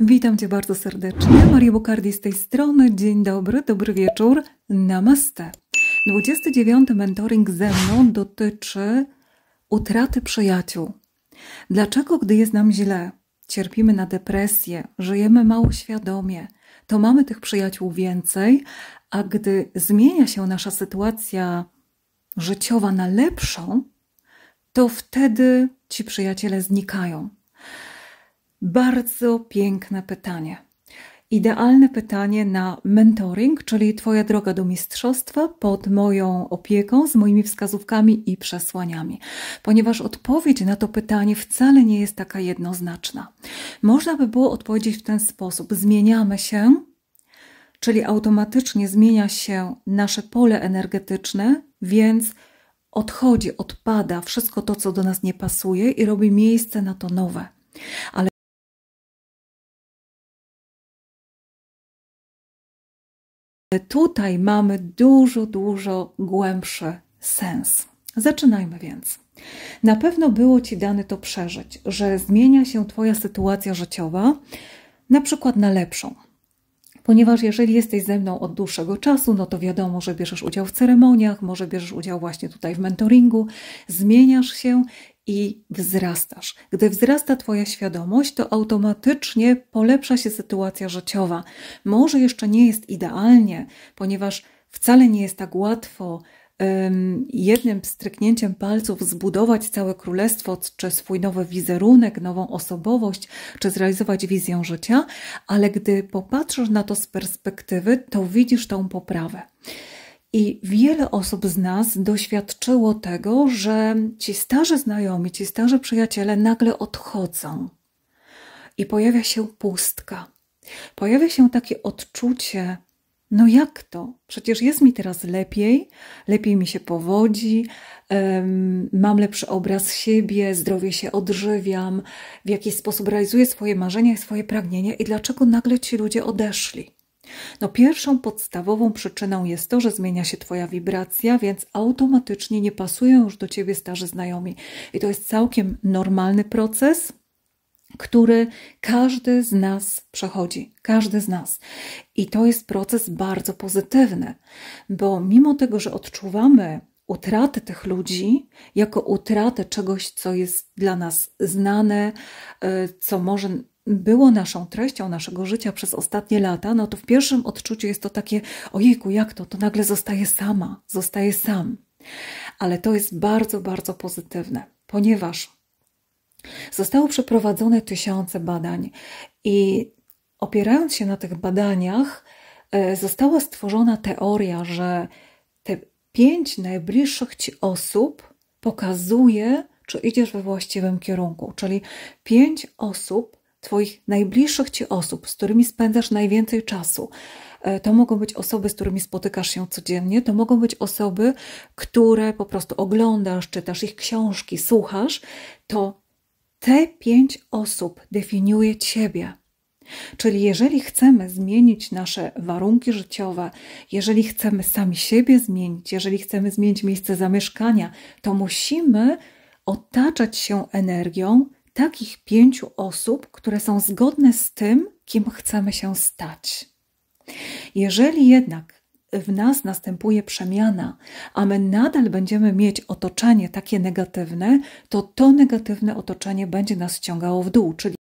Witam Cię bardzo serdecznie. Maria Bukardi z tej strony. Dzień dobry, dobry wieczór. Namaste. 29 mentoring ze mną dotyczy utraty przyjaciół. Dlaczego, gdy jest nam źle, cierpimy na depresję, żyjemy mało świadomie, to mamy tych przyjaciół więcej, a gdy zmienia się nasza sytuacja życiowa na lepszą, to wtedy ci przyjaciele znikają. Bardzo piękne pytanie. Idealne pytanie na mentoring, czyli Twoja droga do mistrzostwa pod moją opieką, z moimi wskazówkami i przesłaniami, ponieważ odpowiedź na to pytanie wcale nie jest taka jednoznaczna. Można by było odpowiedzieć w ten sposób: zmieniamy się, czyli automatycznie zmienia się nasze pole energetyczne, więc odchodzi, odpada wszystko to, co do nas nie pasuje i robi miejsce na to nowe. Ale tutaj mamy dużo, dużo głębszy sens. Zaczynajmy więc. Na pewno było Ci dane to przeżyć, że zmienia się Twoja sytuacja życiowa, na przykład na lepszą. Ponieważ jeżeli jesteś ze mną od dłuższego czasu, no to wiadomo, że bierzesz udział w ceremoniach, może bierzesz udział właśnie tutaj w mentoringu, zmieniasz się i wzrastasz. Gdy wzrasta Twoja świadomość, to automatycznie polepsza się sytuacja życiowa. Może jeszcze nie jest idealnie, ponieważ wcale nie jest tak łatwo um, jednym stryknięciem palców zbudować całe królestwo, czy swój nowy wizerunek, nową osobowość, czy zrealizować wizję życia, ale gdy popatrzysz na to z perspektywy, to widzisz tą poprawę. I wiele osób z nas doświadczyło tego, że ci starzy znajomi, ci starzy przyjaciele nagle odchodzą i pojawia się pustka. Pojawia się takie odczucie, no jak to? Przecież jest mi teraz lepiej, lepiej mi się powodzi, um, mam lepszy obraz siebie, zdrowie się odżywiam, w jakiś sposób realizuję swoje marzenia i swoje pragnienia i dlaczego nagle ci ludzie odeszli? No pierwszą podstawową przyczyną jest to, że zmienia się Twoja wibracja, więc automatycznie nie pasują już do Ciebie starzy znajomi. I to jest całkiem normalny proces, który każdy z nas przechodzi, każdy z nas. I to jest proces bardzo pozytywny, bo mimo tego, że odczuwamy utratę tych ludzi jako utratę czegoś, co jest dla nas znane, y, co może było naszą treścią naszego życia przez ostatnie lata, no to w pierwszym odczuciu jest to takie, ojejku, jak to, to nagle zostaje sama, zostaje sam. Ale to jest bardzo, bardzo pozytywne, ponieważ zostało przeprowadzone tysiące badań i opierając się na tych badaniach, e, została stworzona teoria, że te pięć najbliższych ci osób pokazuje, czy idziesz we właściwym kierunku. Czyli pięć osób Twoich najbliższych Ci osób, z którymi spędzasz najwięcej czasu. E, to mogą być osoby, z którymi spotykasz się codziennie, to mogą być osoby, które po prostu oglądasz, czytasz ich książki, słuchasz. To te pięć osób definiuje Ciebie. Czyli jeżeli chcemy zmienić nasze warunki życiowe, jeżeli chcemy sami siebie zmienić, jeżeli chcemy zmienić miejsce zamieszkania, to musimy otaczać się energią takich pięciu osób, które są zgodne z tym, kim chcemy się stać. Jeżeli jednak w nas następuje przemiana, a my nadal będziemy mieć otoczenie takie negatywne, to to negatywne otoczenie będzie nas ściągało w dół, czyli